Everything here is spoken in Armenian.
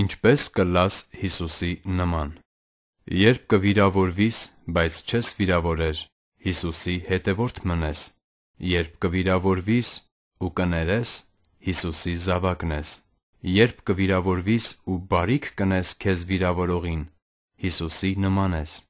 Ինչպես կլաս Հիսուսի նման։ Երբ կվիրավորվիս, բայց չես վիրավորեր, Հիսուսի հետևորդ մնես։ Երբ կվիրավորվիս ու կներես, Հիսուսի զավակն ես։ Երբ կվիրավորվիս ու բարիք կնես քեզ վիրավորողին, Հիսուսի նման ես։